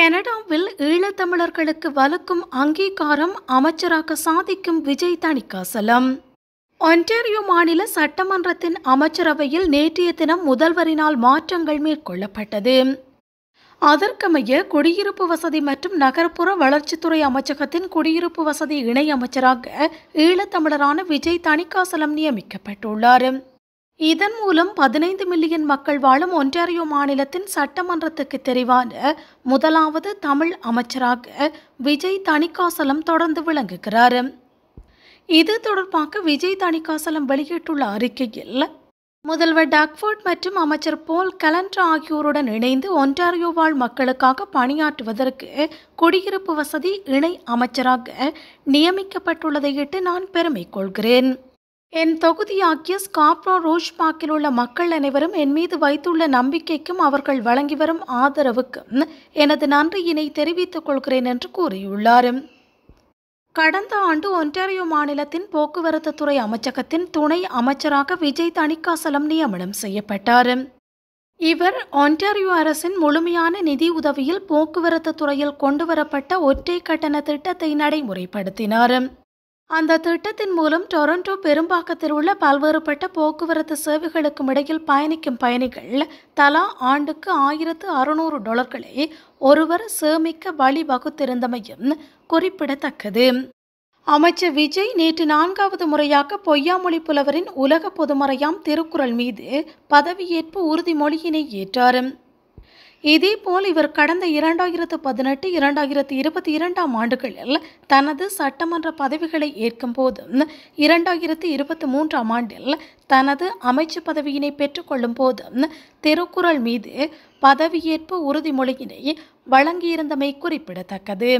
கனடாவில் ஈழத்தமிழர்களுக்கு வலுக்கும் அங்கீகாரம் அமைச்சராக சாதிக்கும் விஜய் தணிகாசலம் ஒன்டேரியோ மாநில சட்டமன்றத்தின் அமைச்சரவையில் நேற்றைய தினம் முதல்வரினால் மாற்றங்கள் மேற்கொள்ளப்பட்டது அதற்கமைய குடியிருப்பு வசதி மற்றும் நகர்ப்புற வளர்ச்சித்துறை அமைச்சகத்தின் குடியிருப்பு வசதி இணை அமைச்சராக ஈழத்தமிழரான விஜய் தணிகாசலம் நியமிக்கப்பட்டுள்ளார் இதன் மூலம் பதினைந்து மில்லியன் மக்கள் வாழும் ஒன்டாரியோ மாநிலத்தின் சட்டமன்றத்துக்கு தெரிவான முதலாவது தமிழ் அமைச்சராக விஜய் தணிகாசலம் தொடர்ந்து விளங்குகிறார் இது தொடர்பாக விஜய் தணிகாசலம் வெளியிட்டுள்ள அறிக்கையில் முதல்வர் டக்ஃபோர்ட் மற்றும் அமைச்சர் போல் கலண்டர் ஆகியோருடன் இணைந்து ஒன்டாரியோ வாழ் மக்களுக்காக பணியாற்றுவதற்கு குடியிருப்பு வசதி இணை அமைச்சராக நியமிக்கப்பட்டுள்ளதையிட்டு நான் பெருமை கொள்கிறேன் என் தொகுதியாக்கிய ஸ்காப்ரோ ரோஷ் பாக்கில் உள்ள மக்கள் அனைவரும் என் மீது வைத்துள்ள நம்பிக்கைக்கும் அவர்கள் வழங்கி வரும் ஆதரவுக்கும் எனது நன்றியினை தெரிவித்துக் கொள்கிறேன் என்று கூறியுள்ளார் கடந்த ஆண்டு ஒன்டாரியோ மாநிலத்தின் போக்குவரத்து துறை அமைச்சகத்தின் துணை அமைச்சராக விஜய் தணிகாசலம் நியமனம் செய்யப்பட்டார் இவர் ஒன்டாரியோ அரசின் முழுமையான நிதி உதவியில் போக்குவரத்து துறையில் கொண்டுவரப்பட்ட ஒற்றை கட்டண திட்டத்தை நடைமுறைப்படுத்தினார் அந்த திட்டத்தின் மூலம் டொரண்டோ பெரும்பாக்கத்தில் உள்ள பல்வேறுபட்ட போக்குவரத்து சேவைகளுக்கும் இடையில் பயணிக்கும் பயணிகள் தலா ஆண்டுக்கு ஆயிரத்து அறுநூறு டாலர்களை ஒருவர் சேமிக்க வழிவகுத்திருந்தமையும் குறிப்பிடத்தக்கது அமைச்சர் விஜய் நேற்று நான்காவது முறையாக பொய்யாமொழி புலவரின் உலக பொதுமறையாம் திருக்குறள் மீது பதவியேற்பு உறுதிமொழியினை ஏற்றார் இதேபோல் இவர் கடந்த இரண்டாயிரத்து பதினெட்டு இரண்டாயிரத்து இருபத்தி இரண்டாம் ஆண்டுகளில் தனது சட்டமன்ற பதவிகளை ஏற்கும் ஏற்கும்போதும் இரண்டாயிரத்து இருபத்தி மூன்றாம் ஆண்டில் தனது அமைச்சு பதவியினை பெற்றுக்கொள்ளும் போதும் திருக்குறள் மீது பதவியேற்பு உறுதிமொழியினை வழங்கியிருந்தமை குறிப்பிடத்தக்கது